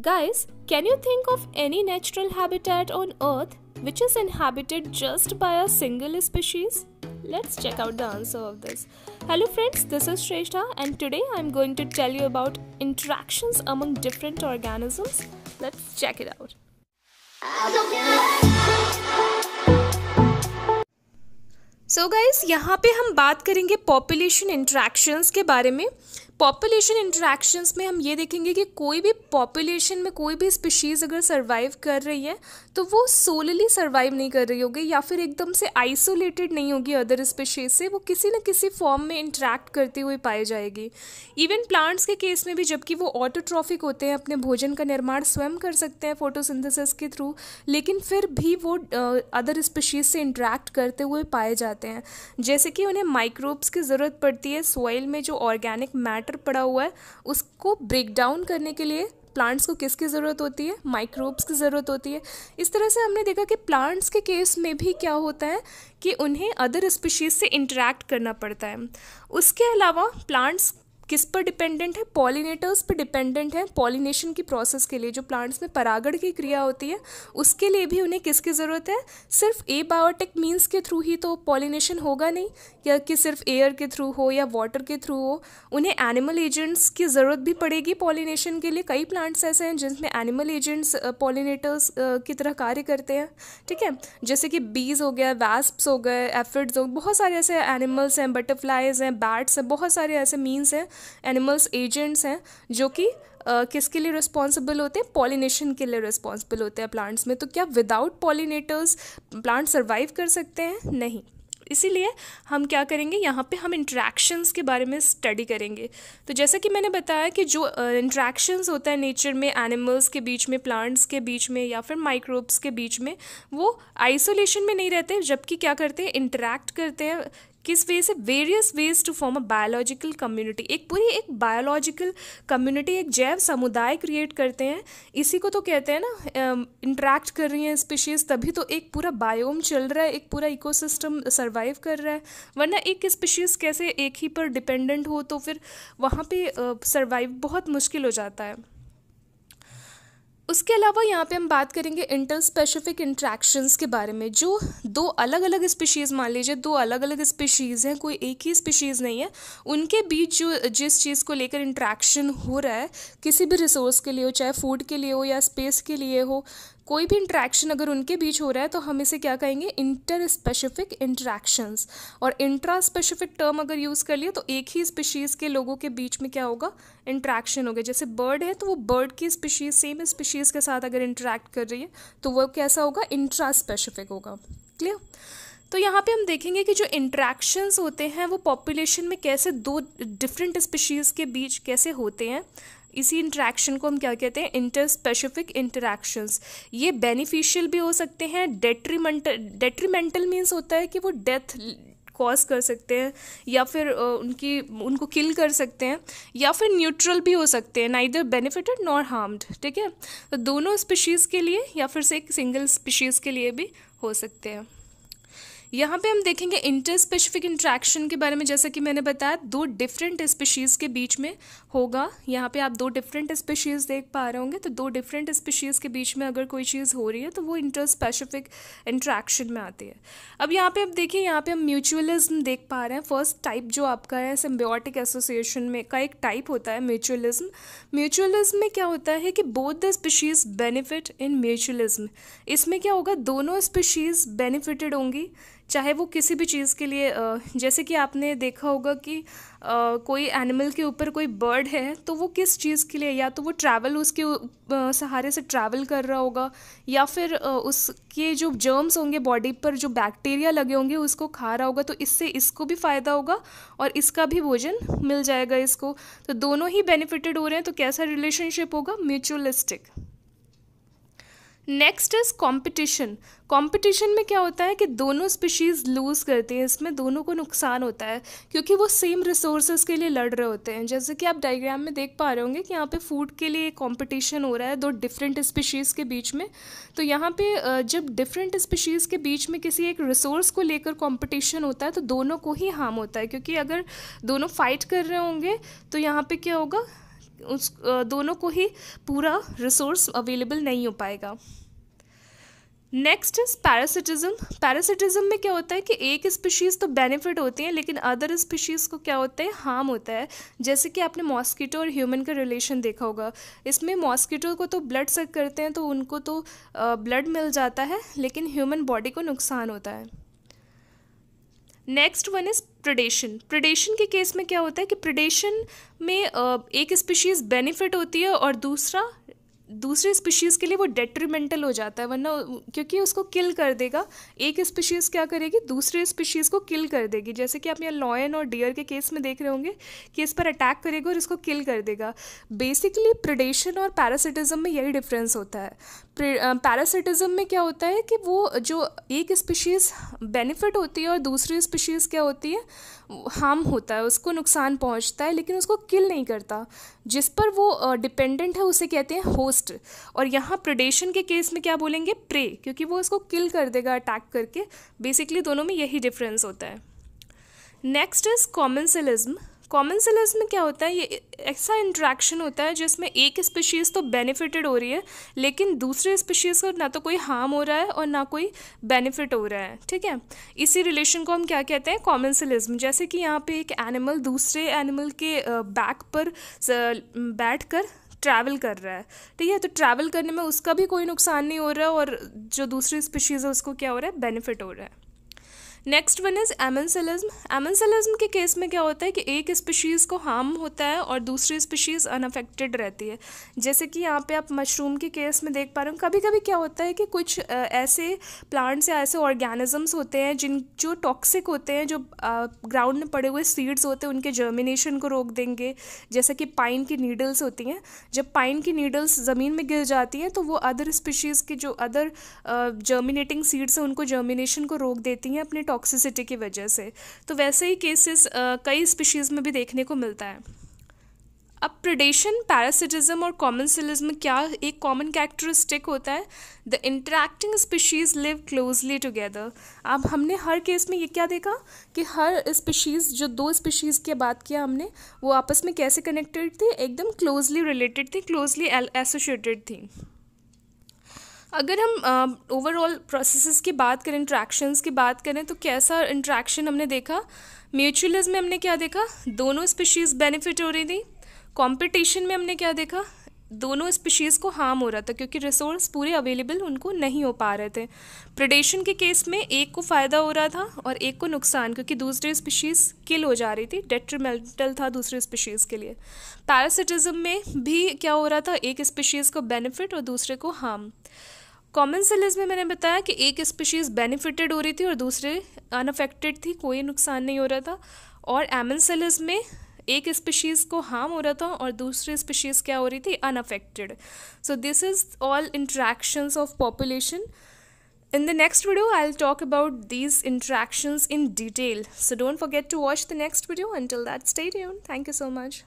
Guys, can you think of any natural habitat on Earth which is inhabited just by a single species? Let's check out the answer of this. Hello friends, this is Shrestha and today I'm going to tell you about interactions among different organisms. Let's check it out. So so guys, यहाँ पे हम बात करेंगे population interactions के बारे में population interactions में हम ये देखेंगे कि कोई भी पॉपुलेशन में कोई भी स्पीशीज़ अगर सर्वाइव कर रही है तो वो सोलली सर्वाइव नहीं कर रही होगी या फिर एकदम से आइसोलेटेड नहीं होगी अदर स्पीशीज़ से वो किसी न किसी फॉर्म में इंट्रैक्ट करती हुई पाई जाएगी इवन प्लांट्स के केस में भी जबकि वो ऑटोट्रॉफिक होते हैं अपने भोजन का निर्माण स्वयं कर सकते हैं फोटोसिंथेसिस के थ्रू लेकिन फिर भी वो अदर स्पीशीज़ से इंट्रैक्ट करते हुए पाए जाते हैं जैसे कि उन्हें माइक्रोब्स की ज़रूरत पड़ती है सॉइल में जो ऑर्गेनिक मैट मैटर पड़ा हुआ है उसको ब्रेक डाउन करने के लिए प्लांट्स को किसकी ज़रूरत होती है माइक्रोब्स की ज़रूरत होती है इस तरह से हमने देखा कि प्लांट्स के केस में भी क्या होता है कि उन्हें अदर स्पीशीज़ से इंटरेक्ट करना पड़ता है उसके अलावा प्लांट्स किस पर डिपेंडेंट है पॉलिनेटर्स पर डिपेंडेंट है पॉलिनेशन की प्रोसेस के लिए जो प्लांट्स में परागण की क्रिया होती है उसके लिए भी उन्हें किसकी ज़रूरत है सिर्फ ए बायोटिक मीन्स के थ्रू ही तो पॉलिनेशन होगा नहीं या कि सिर्फ एयर के थ्रू हो या वाटर के थ्रू हो उन्हें एनिमल एजेंट्स की ज़रूरत भी पड़ेगी पॉलिनेशन के लिए कई प्लांट्स ऐसे हैं जिसमें एनिमल एजेंट्स पॉलिनेटर्स की तरह कार्य करते हैं ठीक है जैसे कि बीज हो गया वैस्प्स हो गए एफिड्स हो बहुत सारे ऐसे एनिमल्स हैं बटरफ्लाइज हैं बैट्स हैं बहुत सारे ऐसे मीन्स हैं एनिमल्स एजेंट्स हैं जो कि Uh, किसके लिए रिस्पॉन्सिबल होते हैं पॉलिनेशन के लिए रिस्पॉन्सिबल होते हैं प्लांट्स में तो क्या विदाउट पॉलिनेटर्स प्लांट सर्वाइव कर सकते हैं नहीं इसीलिए हम क्या करेंगे यहाँ पे हम इंट्रैक्शंस के बारे में स्टडी करेंगे तो जैसा कि मैंने बताया कि जो इंट्रैक्शंस uh, होता है नेचर में एनिमल्स के बीच में प्लांट्स के बीच में या फिर माइक्रोब्स के बीच में वो आइसोलेशन में नहीं रहते जबकि क्या करते हैं इंट्रैक्ट करते हैं किस वे से various ways to form a biological community एक पूरी एक बायोलॉजिकल कम्युनिटी एक जैव समुदाय क्रिएट करते हैं इसी को तो कहते हैं ना इंट्रैक्ट कर रही हैं स्पीशीज़ तभी तो एक पूरा बायोम चल रहा है एक पूरा इकोसिस्टम सर्वाइव कर रहा है वरना एक स्पीशीज़ कैसे एक ही पर डिपेंडेंट हो तो फिर वहाँ पर सर्वाइव बहुत मुश्किल हो जाता है उसके अलावा यहाँ पे हम बात करेंगे इंटर स्पेसिफिक इंट्रैक्शंस के बारे में जो दो अलग अलग स्पीशीज़ मान लीजिए दो अलग अलग स्पीशीज़ हैं कोई एक ही स्पीशीज़ नहीं है उनके बीच जो जिस चीज़ को लेकर इंट्रैक्शन हो रहा है किसी भी रिसोर्स के लिए हो चाहे फूड के लिए हो या स्पेस के लिए हो कोई भी इंट्रैक्शन अगर उनके बीच हो रहा है तो हम इसे क्या कहेंगे इंटर स्पेसिफिक इंट्रैक्शंस और इंट्रा स्पेसिफिक टर्म अगर यूज़ कर लिए तो एक ही स्पीशीज़ के लोगों के बीच में क्या होगा इंट्रैक्शन होगा जैसे बर्ड है तो वो बर्ड की स्पीशीज़ सेम स्पीशीज़ के साथ अगर इंट्रैक्ट कर रही है तो वो कैसा होगा इंट्रा स्पेसिफिक होगा क्लियर तो यहाँ पे हम देखेंगे कि जो इंट्रैक्शंस होते हैं वो पॉपुलेशन में कैसे दो डिफरेंट स्पीशीज़ के बीच कैसे होते हैं इसी इंट्रैक्शन को हम क्या कहते हैं इंटर स्पेसिफिक इंटरेक्शंस ये बेनिफिशियल भी हो सकते हैं डेट्रीमेंटल डेट्रीमेंटल मीन्स होता है कि वो डेथ कॉज कर सकते हैं या फिर उनकी उनको किल कर सकते हैं या फिर न्यूट्रल भी हो सकते हैं ना इधर बेनिफिटेड नॉर हार्म्ड ठीक है तो दोनों स्पीशीज़ के लिए या फिर से एक सिंगल स्पीशीज़ के लिए भी हो सकते हैं यहाँ पे हम देखेंगे इंटर स्पेसिफिक इंट्रैक्शन के बारे में जैसा कि मैंने बताया दो डिफरेंट स्पीशीज़ के बीच में होगा यहाँ पे आप दो डिफरेंट स्पीशीज़ देख पा रहे होंगे तो दो डिफरेंट स्पीशीज़ के बीच में अगर कोई चीज़ हो रही है तो वो इंटर स्पेसिफिक इंट्रैक्शन में आती है अब यहाँ पे आप देखिए यहाँ पे हम म्यूचुअलिज्म देख पा रहे हैं फर्स्ट टाइप जो आपका है सिम्बियोटिक एसोसिएशन में का एक टाइप होता है म्यूचुअलिज्म म्यूचुअलिज्म में क्या होता है कि both the species benefit in mutualism इसमें क्या होगा दोनों स्पीशीज़ बेनिफिटेड होंगी चाहे वो किसी भी चीज़ के लिए जैसे कि आपने देखा होगा कि कोई एनिमल के ऊपर कोई बर्ड है तो वो किस चीज़ के लिए या तो वो ट्रैवल उसके सहारे से ट्रैवल कर रहा होगा या फिर उसके जो जर्म्स होंगे बॉडी पर जो बैक्टीरिया लगे होंगे उसको खा रहा होगा तो इससे इसको भी फ़ायदा होगा और इसका भी भोजन मिल जाएगा इसको तो दोनों ही बेनिफिटेड हो रहे हैं तो कैसा रिलेशनशिप होगा mutualistic next is competition competition में क्या होता है कि दोनों स्पीशीज़ लूज़ करते हैं इसमें दोनों को नुकसान होता है क्योंकि वो सेम रिसोर्सेज के लिए लड़ रहे होते हैं जैसे कि आप डायग्राम में देख पा रहे होंगे कि यहाँ पे फूड के लिए कंपटीशन हो रहा है दो डिफरेंट स्पीशीज़ के बीच में तो यहाँ पे जब डिफरेंट स्पीशीज़ के बीच में किसी एक रिसोर्स को लेकर कॉम्पिटिशन होता है तो दोनों को ही हार्म होता है क्योंकि अगर दोनों फाइट कर रहे होंगे तो यहाँ पर क्या होगा उस दोनों को ही पूरा रिसोर्स अवेलेबल नहीं हो पाएगा नेक्स्ट इज पैरासिटिज्म पैरासिटिज्म में क्या होता है कि एक स्पीशीज़ तो बेनिफिट होती है लेकिन अदर स्पीशीज़ को क्या होता है हार्म होता है जैसे कि आपने मॉस्किटो और ह्यूमन का रिलेशन देखा होगा इसमें मॉस्किटो को तो ब्लड सक करते हैं तो उनको तो ब्लड मिल जाता है लेकिन ह्यूमन बॉडी को नुकसान होता है next one is predation predation के केस में क्या होता है कि प्रडेशन में एक स्पीशीज़ बेनिफिट होती है और दूसरा दूसरे स्पीशीज़ के लिए वो डेट्रीमेंटल हो जाता है वरना क्योंकि उसको किल कर देगा एक स्पीशीज़ क्या करेगी दूसरे स्पीशीज़ को किल कर देगी जैसे कि आप यहाँ लॉयन और डियर के केस में देख रहे होंगे कि इस पर अटैक करेगा और इसको किल कर देगा बेसिकली प्रिडेशन और पैरासिटिज्म में यही डिफरेंस होता है पैरासिटिज्म में क्या होता है कि वो जो एक स्पीशीज़ बेनिफिट होती है और दूसरी स्पीशीज़ क्या होती है हार्म होता है उसको नुकसान पहुंचता है लेकिन उसको किल नहीं करता जिस पर वो डिपेंडेंट है उसे कहते हैं होस्ट होस्ट और यहाँ प्रडेशन के केस में क्या बोलेंगे प्रे क्योंकि वो इसको किल कर देगा अटैक करके बेसिकली दोनों में यही डिफरेंस होता है नेक्स्ट इज़ कॉमनसलिज्म कॉमनसलिज्म में क्या होता है ये ऐसा इंट्रैक्शन होता है जिसमें एक स्पीशीज़ तो बेनिफिटेड हो रही है लेकिन दूसरे स्पीशीज़ का ना तो कोई हार्म हो रहा है और ना कोई बेनिफिट हो रहा है ठीक है इसी रिलेशन को हम क्या कहते हैं कॉमनसलिज्म जैसे कि यहाँ पे एक एनिमल दूसरे एनिमल के बैक पर बैठ कर ट्रैवल कर रहा है ठीक है तो ट्रैवल करने में उसका भी कोई नुकसान नहीं हो रहा है और जो दूसरी स्पीशीज़ है उसको क्या हो रहा है बेनिफिट हो रहा है next one is amensalism amensalism के केस में क्या होता है कि एक स्पीशीज़ को हार्म होता है और दूसरी स्पीशीज़ अनअफेक्टेड रहती है जैसे कि यहाँ पे आप मशरूम के केस में देख पा रहे हो कभी कभी क्या होता है कि कुछ ऐसे प्लांट्स या ऐसे ऑर्गेनिजम्स होते हैं जिन जो टॉक्सिक होते हैं जो ग्राउंड में पड़े हुए सीड्स होते हैं उनके जर्मिनेशन को रोक देंगे जैसे कि पाइन की नीडल्स होती हैं जब पाइन की नीडल्स ज़मीन में गिर जाती हैं तो वो अदर स्पीशीज़ की जो अदर जर्मिनेटिंग सीड्स हैं उनको जर्मिनेशन को रोक देती हैं अपने टॉक्सिसिटी की वजह से तो वैसे ही केसेस कई स्पीशीज़ में भी देखने को मिलता है अब प्रडेशन पैरासिटिज्म और कॉमनसिलिज्म क्या एक कॉमन कैरेक्टरिस्टिक होता है the interacting species live closely together अब हमने हर केस में ये क्या देखा कि हर स्पीशीज़ जो दो स्पीशीज़ की बात किया हमने वो आपस में कैसे कनेक्टेड थी एकदम क्लोजली रिलेटेड थी क्लोजली एसोशिएटेड थी अगर हम ओवरऑल प्रोसेसेस की बात करें इंट्रैक्शंस की बात करें तो कैसा इंट्रैक्शन हमने देखा म्यूचुअलिज्म में हमने क्या देखा दोनों स्पीशीज़ बेनिफिट हो रही थी कंपटीशन में हमने क्या देखा दोनों स्पीशीज़ को हार्म हो रहा था क्योंकि रिसोर्स पूरे अवेलेबल उनको नहीं हो पा रहे थे प्रडेशन के केस में एक को फ़ायदा हो रहा था और एक को नुकसान क्योंकि दूसरी स्पीशीज़ किल हो जा रही थी डेट्रीमेंटल था दूसरे स्पीशीज़ के लिए पैरासिटिज़म में भी क्या हो रहा था एक स्पीशीज़ को बेनिफिट और दूसरे को हार्म कॉमन सेलेस में मैंने बताया कि एक स्पीशीज़ बेनिफिटेड हो रही थी और दूसरे अनअफेक्टेड थी कोई नुकसान नहीं हो रहा था और एमन सेलेस में एक स्पीशीज़ को हार्म हो रहा था और दूसरी स्पीशीज़ क्या हो रही थी unaffected so this is all interactions of population in the next video I talk talk about these in in detail so don't forget to watch the next video that, that tuned. Thank you so much